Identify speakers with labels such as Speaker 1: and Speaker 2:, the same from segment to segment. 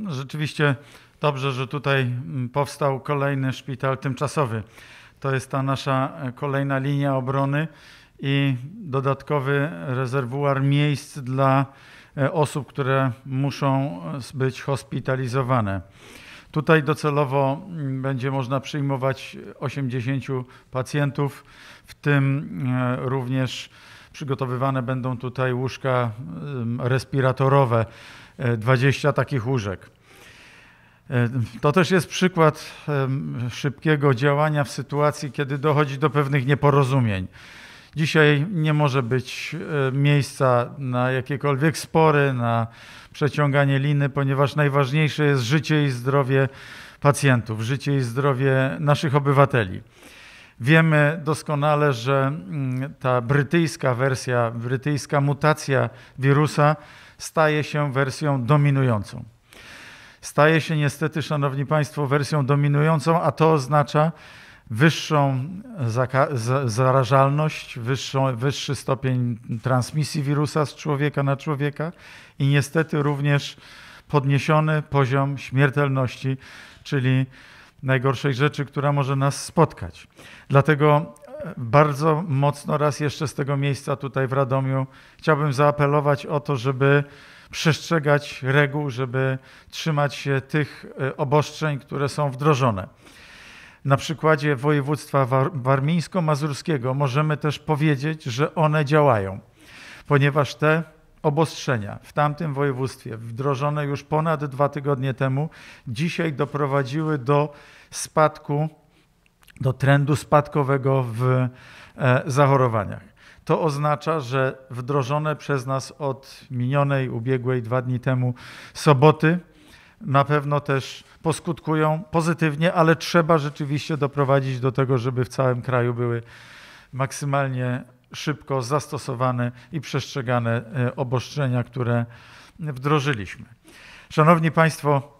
Speaker 1: No, rzeczywiście dobrze, że tutaj mm, powstał kolejny szpital tymczasowy. To jest ta nasza e, kolejna linia obrony i dodatkowy rezerwuar miejsc dla e, osób, które muszą e, być hospitalizowane. Tutaj docelowo mm, będzie można przyjmować 80 pacjentów, w tym również Przygotowywane będą tutaj łóżka respiratorowe, 20 e, takich łóżek. E, to też jest przykład szybkiego działania w sytuacji, kiedy dochodzi do pewnych nieporozumień. Dzisiaj nie może być e, miejsca na jakiekolwiek spory, na przeciąganie liny, ponieważ najważniejsze jest życie i zdrowie pacjentów, życie i zdrowie naszych obywateli. Wiemy doskonale, że mm, ta brytyjska wersja, brytyjska mutacja wirusa staje się wersją dominującą. Staje się niestety, Szanowni Państwo, wersją dominującą, a to oznacza wyższą zarażalność, wyższą, wyższy stopień transmisji wirusa z człowieka na człowieka i niestety również podniesiony poziom śmiertelności, czyli najgorszej rzeczy, która może nas spotkać. Dlatego e, bardzo mocno raz jeszcze z tego miejsca tutaj w Radomiu chciałbym zaapelować o to, żeby przestrzegać reguł, żeby trzymać się tych e, obostrzeń, które są wdrożone. Na przykładzie województwa warmińsko-mazurskiego możemy też powiedzieć, że one działają, ponieważ te obostrzenia w tamtym województwie, wdrożone już ponad dwa tygodnie temu, dzisiaj doprowadziły do spadku, do trendu spadkowego w e, zachorowaniach. To oznacza, że wdrożone przez nas od minionej, ubiegłej dwa dni temu soboty na pewno też poskutkują pozytywnie, ale trzeba rzeczywiście doprowadzić do tego, żeby w całym kraju były maksymalnie szybko zastosowane i przestrzegane e, obostrzenia, które wdrożyliśmy. Szanowni Państwo,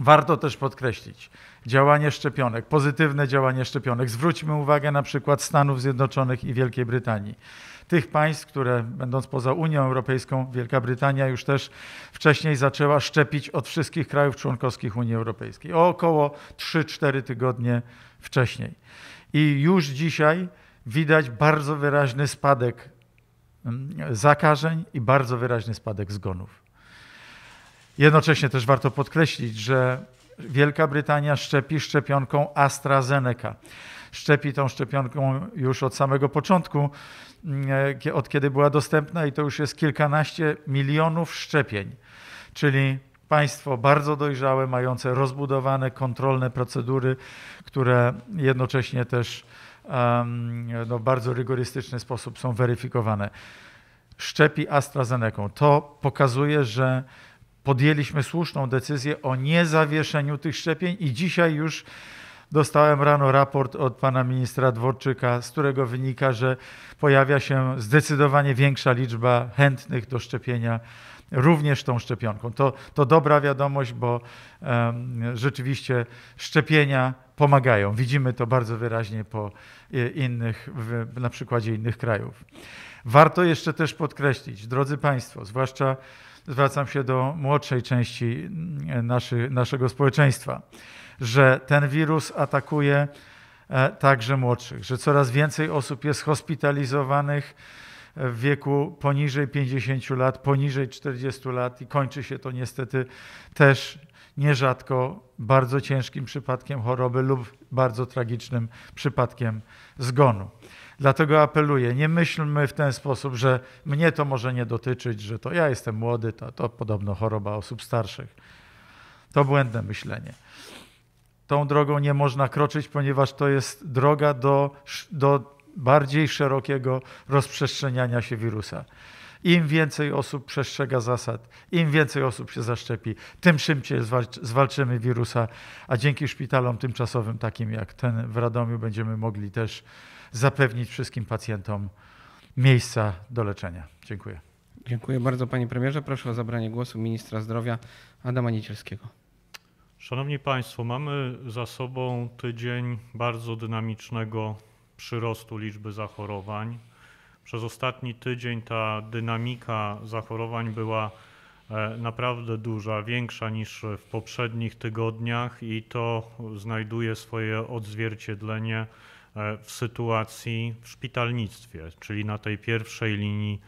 Speaker 1: warto też podkreślić działanie szczepionek, pozytywne działanie szczepionek. Zwróćmy uwagę na przykład Stanów Zjednoczonych i Wielkiej Brytanii tych państw, które będąc poza Unią Europejską, Wielka Brytania już też wcześniej zaczęła szczepić od wszystkich krajów członkowskich Unii Europejskiej o około 3-4 tygodnie wcześniej. I już dzisiaj widać bardzo wyraźny spadek mm, zakażeń i bardzo wyraźny spadek zgonów. Jednocześnie też warto podkreślić, że Wielka Brytania szczepi szczepionką AstraZeneca. Szczepi tą szczepionką już od samego początku, mm, e, od kiedy była dostępna, i to już jest kilkanaście milionów szczepień. Czyli państwo bardzo dojrzałe, mające rozbudowane kontrolne procedury, które jednocześnie też no, bardzo rygorystyczny sposób są weryfikowane. Szczepi AstraZeneca. To pokazuje, że podjęliśmy słuszną decyzję o niezawieszeniu tych szczepień i dzisiaj już dostałem rano raport od pana ministra Dworczyka, z którego wynika, że pojawia się zdecydowanie większa liczba chętnych do szczepienia również tą szczepionką. To, to dobra wiadomość, bo um, rzeczywiście szczepienia pomagają. Widzimy to bardzo wyraźnie po e, innych, na przykładzie innych krajów. Warto jeszcze też podkreślić, drodzy Państwo, zwłaszcza zwracam się do młodszej części e, naszy, naszego społeczeństwa, że ten wirus atakuje e, także młodszych, że coraz więcej osób jest hospitalizowanych w wieku poniżej 50 lat, poniżej 40 lat i kończy się to niestety też nierzadko bardzo ciężkim przypadkiem choroby lub bardzo tragicznym przypadkiem zgonu. Dlatego apeluję, nie myślmy w ten sposób, że mnie to może nie dotyczyć, że to ja jestem młody, to, to podobno choroba osób starszych. To błędne myślenie. Tą drogą nie można kroczyć, ponieważ to jest droga do, do bardziej szerokiego rozprzestrzeniania się wirusa. Im więcej osób przestrzega zasad, im więcej osób się zaszczepi, tym szybciej zwalczymy wirusa, a dzięki szpitalom tymczasowym, takim jak ten w Radomiu, będziemy mogli też zapewnić wszystkim pacjentom miejsca do leczenia. Dziękuję. Dziękuję bardzo panie premierze. Proszę o zabranie głosu ministra zdrowia Adama Nicielskiego.
Speaker 2: Szanowni Państwo, mamy za sobą tydzień bardzo dynamicznego przyrostu liczby zachorowań. Przez ostatni tydzień ta dynamika zachorowań była e, naprawdę duża, większa niż w poprzednich tygodniach i to znajduje swoje odzwierciedlenie e, w sytuacji w szpitalnictwie, czyli na tej pierwszej linii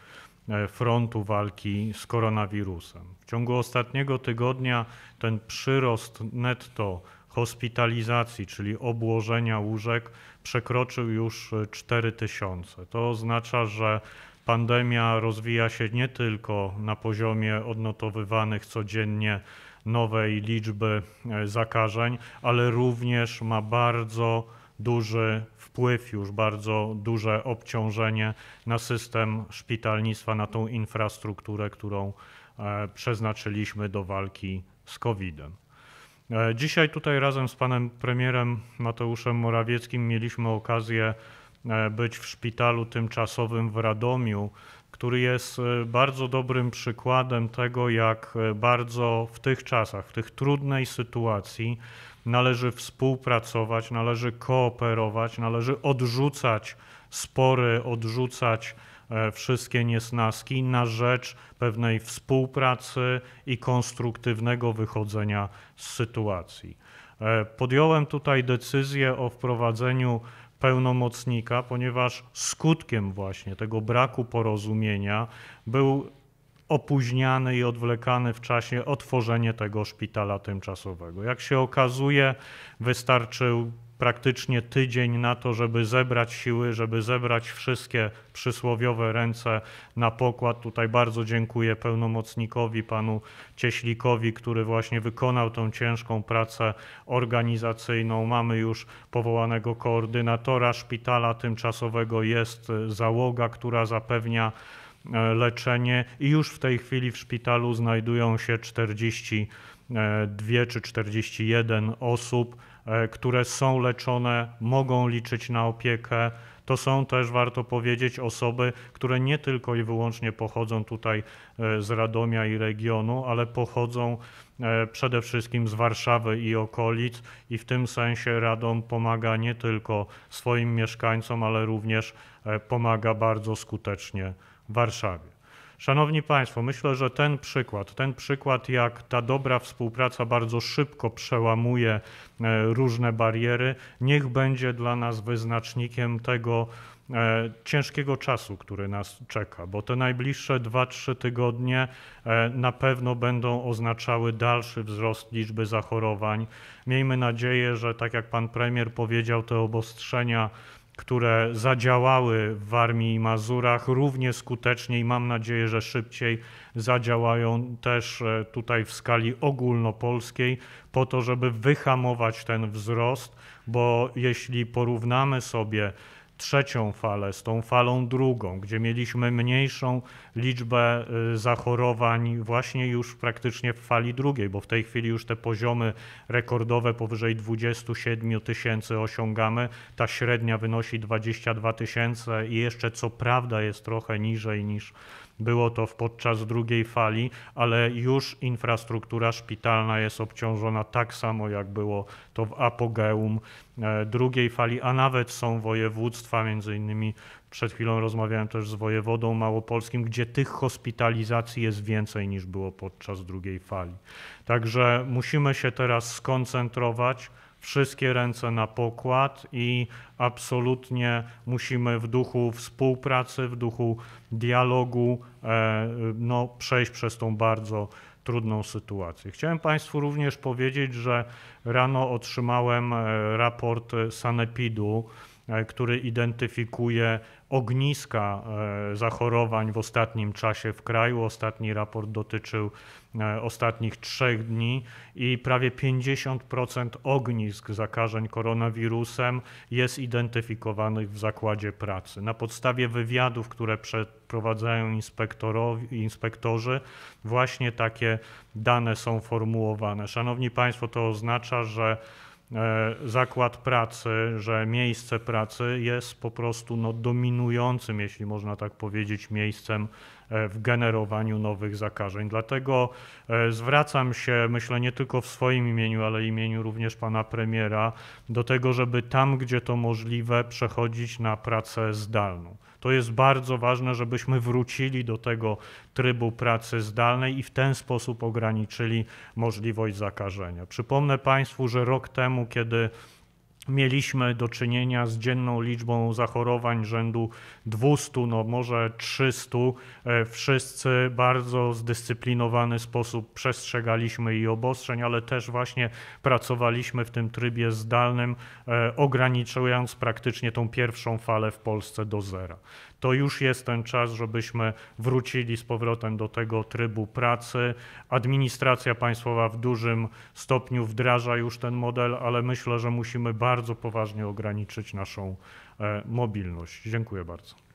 Speaker 2: e, frontu walki z koronawirusem. W ciągu ostatniego tygodnia ten przyrost netto hospitalizacji, czyli obłożenia łóżek, przekroczył już 4000. E, to oznacza, że pandemia rozwija się nie tylko na poziomie odnotowywanych codziennie nowej liczby e, zakażeń, ale również ma bardzo duży wpływ, już bardzo duże obciążenie na system szpitalnictwa, na tą infrastrukturę, którą e, przeznaczyliśmy do walki z COVID-em. E, dzisiaj tutaj razem z panem premierem Mateuszem Morawieckim mieliśmy okazję e, być w szpitalu tymczasowym w Radomiu, który jest e, bardzo dobrym przykładem tego, jak bardzo w tych czasach, w tych trudnej sytuacji należy współpracować, należy kooperować, należy odrzucać spory, odrzucać E, wszystkie niesnaski na rzecz pewnej współpracy i konstruktywnego wychodzenia z sytuacji. E, podjąłem tutaj decyzję o wprowadzeniu pełnomocnika, ponieważ skutkiem właśnie tego braku porozumienia był opóźniany i odwlekany w czasie otworzenie tego szpitala tymczasowego. Jak się okazuje, wystarczył praktycznie tydzień na to, żeby zebrać siły, żeby zebrać wszystkie przysłowiowe ręce na pokład. Tutaj bardzo dziękuję pełnomocnikowi, panu Cieślikowi, który właśnie wykonał tą ciężką pracę organizacyjną. Mamy już powołanego koordynatora szpitala tymczasowego, jest załoga, która zapewnia e, leczenie i już w tej chwili w szpitalu znajdują się 40 2 e, czy 41 osób, e, które są leczone, mogą liczyć na opiekę. To są też, warto powiedzieć, osoby, które nie tylko i wyłącznie pochodzą tutaj e, z Radomia i regionu, ale pochodzą przede wszystkim z Warszawy i okolic i w tym sensie Radom pomaga nie tylko swoim mieszkańcom, ale również pomaga bardzo skutecznie Warszawie. Szanowni Państwo, myślę, że ten przykład, ten przykład, jak ta dobra współpraca bardzo szybko przełamuje e, różne bariery, niech będzie dla nas wyznacznikiem tego, e, ciężkiego czasu, który nas czeka, bo te najbliższe 2-3 tygodnie e, na pewno będą oznaczały dalszy wzrost liczby zachorowań. Miejmy nadzieję, że tak jak pan premier powiedział, te obostrzenia które zadziałały w Warmii i Mazurach równie skutecznie i mam nadzieję, że szybciej zadziałają też e, tutaj w skali ogólnopolskiej po to, żeby wyhamować ten wzrost, bo jeśli porównamy sobie trzecią falę, z tą falą drugą, gdzie mieliśmy mniejszą liczbę y, zachorowań właśnie już praktycznie w fali drugiej, bo w tej chwili już te poziomy rekordowe powyżej 27 tysięcy osiągamy. Ta średnia wynosi 22 tysięcy i jeszcze co prawda jest trochę niżej niż było to podczas drugiej fali, ale już infrastruktura szpitalna jest obciążona tak samo, jak było to w apogeum e, drugiej fali, a nawet są województwa, między innymi przed chwilą rozmawiałem też z wojewodą małopolskim, gdzie tych hospitalizacji jest więcej niż było podczas drugiej fali. Także musimy się teraz skoncentrować wszystkie ręce na pokład i absolutnie musimy w duchu współpracy, w duchu dialogu e, no, przejść przez tą bardzo trudną sytuację. Chciałem Państwu również powiedzieć, że rano otrzymałem e, raport Sanepidu E, który identyfikuje ogniska e, zachorowań w ostatnim czasie w kraju. Ostatni raport dotyczył e, ostatnich trzech dni i prawie 50% ognisk zakażeń koronawirusem jest identyfikowanych w zakładzie pracy. Na podstawie wywiadów, które przeprowadzają inspektorzy, właśnie takie dane są formułowane. Szanowni Państwo, to oznacza, że E, zakład pracy, że miejsce pracy jest po prostu no, dominującym, jeśli można tak powiedzieć, miejscem e, w generowaniu nowych zakażeń. Dlatego e, zwracam się, myślę, nie tylko w swoim imieniu, ale imieniu również pana premiera, do tego, żeby tam, gdzie to możliwe, przechodzić na pracę zdalną. To jest bardzo ważne, żebyśmy wrócili do tego trybu pracy zdalnej i w ten sposób ograniczyli możliwość zakażenia. Przypomnę Państwu, że rok temu, kiedy mieliśmy do czynienia z dzienną liczbą zachorowań rzędu 200, no może 300. E, wszyscy bardzo zdyscyplinowany sposób przestrzegaliśmy i obostrzeń, ale też właśnie pracowaliśmy w tym trybie zdalnym, e, ograniczając praktycznie tą pierwszą falę w Polsce do zera to już jest ten czas, żebyśmy wrócili z powrotem do tego trybu pracy. Administracja państwowa w dużym stopniu wdraża już ten model, ale myślę, że musimy bardzo poważnie ograniczyć naszą
Speaker 1: e, mobilność. Dziękuję bardzo.